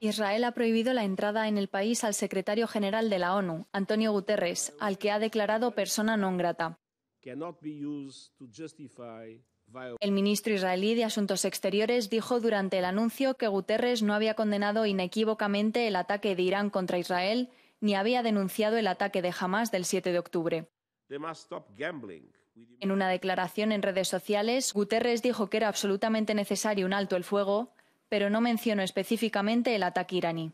Israel ha prohibido la entrada en el país al secretario general de la ONU, Antonio Guterres, al que ha declarado persona non grata. El ministro israelí de Asuntos Exteriores dijo durante el anuncio que Guterres no había condenado inequívocamente el ataque de Irán contra Israel ni había denunciado el ataque de Hamas del 7 de octubre. En una declaración en redes sociales, Guterres dijo que era absolutamente necesario un alto el fuego pero no menciono específicamente el ataque iraní.